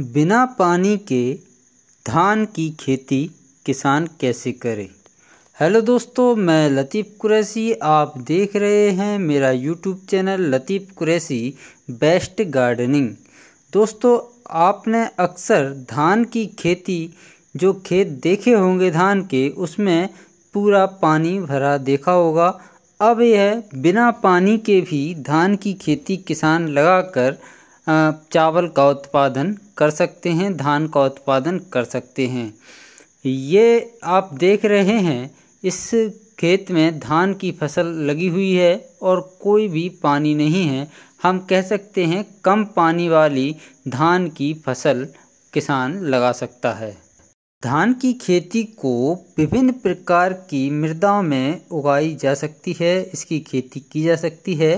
बिना पानी के धान की खेती किसान कैसे करें हेलो दोस्तों मैं लतीफ़ कुरैसी आप देख रहे हैं मेरा YouTube channel Latif Qureshi best gardening दोस्तों आपने अक्सर धान की खेती जो खेत देखे होंगे धान के उसमें पूरा पानी भरा देखा होगा अब यह बिना पानी के भी धान की खेती किसान लगाकर कर चावल का उत्पादन कर सकते हैं धान का उत्पादन कर सकते हैं ये आप देख रहे हैं इस खेत में धान की फसल लगी हुई है और कोई भी पानी नहीं है हम कह सकते हैं कम पानी वाली धान की फसल किसान लगा सकता है धान की खेती को विभिन्न प्रकार की मृदाओं में उगाई जा सकती है इसकी खेती की जा सकती है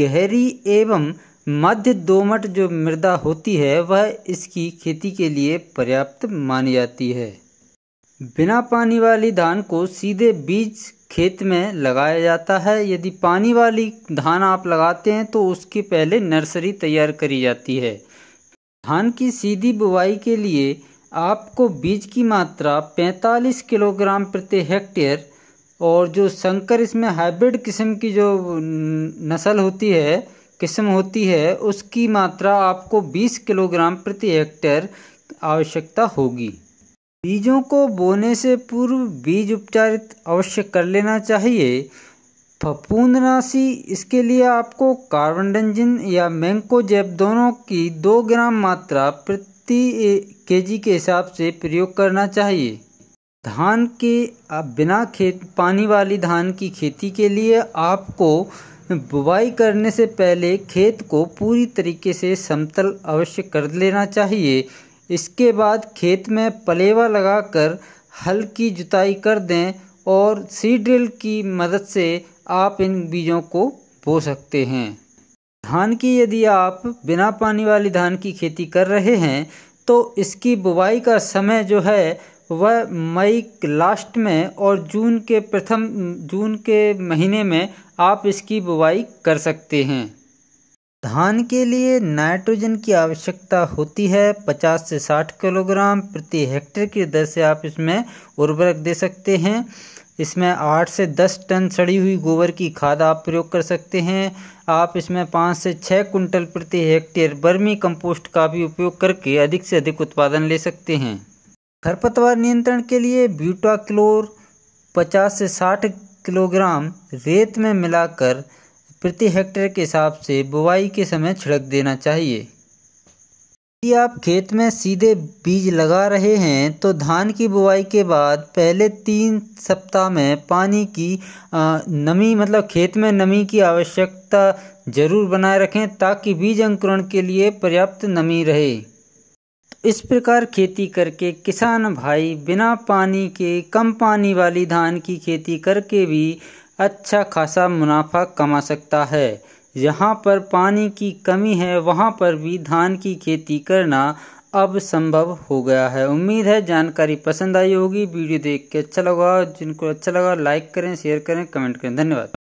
गहरी एवं मध्य दोमट जो मृदा होती है वह इसकी खेती के लिए पर्याप्त मानी जाती है बिना पानी वाली धान को सीधे बीज खेत में लगाया जाता है यदि पानी वाली धान आप लगाते हैं तो उसके पहले नर्सरी तैयार करी जाती है धान की सीधी बुवाई के लिए आपको बीज की मात्रा 45 किलोग्राम प्रति हेक्टेयर और जो संकर इसमें हाइब्रिड किस्म की जो नस्ल होती है किस्म होती है उसकी मात्रा आपको 20 किलोग्राम प्रति हेक्टेयर आवश्यकता होगी बीजों को बोने से पूर्व बीज उपचारित अवश्य कर लेना चाहिए राशि इसके लिए आपको कार्बनडनजिन या मैंकोजेब दोनों की दो ग्राम मात्रा प्रति केजी के हिसाब से प्रयोग करना चाहिए धान के बिना खेत पानी वाली धान की खेती के लिए आपको बुवाई करने से पहले खेत को पूरी तरीके से समतल अवश्य कर लेना चाहिए इसके बाद खेत में पलेवा लगाकर हल की जुताई कर दें और सी ड्रिल की मदद से आप इन बीजों को बो सकते हैं धान की यदि आप बिना पानी वाली धान की खेती कर रहे हैं तो इसकी बुवाई का समय जो है वह मई लास्ट में और जून के प्रथम जून के महीने में आप इसकी बुवाई कर सकते हैं धान के लिए नाइट्रोजन की आवश्यकता होती है 50 से 60 किलोग्राम प्रति हेक्टेयर की दर से आप इसमें उर्वरक दे सकते हैं इसमें आठ से दस टन सड़ी हुई गोबर की खाद आप प्रयोग कर सकते हैं आप इसमें पाँच से छः कुंटल प्रति हेक्टेयर बर्मी कंपोस्ट का भी उपयोग करके अधिक से अधिक उत्पादन ले सकते हैं खरपतवार नियंत्रण के लिए ब्यूटाक्लोर 50 से 60 किलोग्राम रेत में मिलाकर प्रति हेक्टेयर के हिसाब से बुवाई के समय छिड़क देना चाहिए यदि आप खेत में सीधे बीज लगा रहे हैं तो धान की बुवाई के बाद पहले तीन सप्ताह में पानी की नमी मतलब खेत में नमी की आवश्यकता ज़रूर बनाए रखें ताकि बीज अंकुरण के लिए पर्याप्त नमी रहे इस प्रकार खेती करके किसान भाई बिना पानी के कम पानी वाली धान की खेती करके भी अच्छा खासा मुनाफा कमा सकता है यहाँ पर पानी की कमी है वहाँ पर भी धान की खेती करना अब संभव हो गया है उम्मीद है जानकारी पसंद आई होगी वीडियो देख के अच्छा लगा जिनको अच्छा लगा लाइक करें शेयर करें कमेंट करें धन्यवाद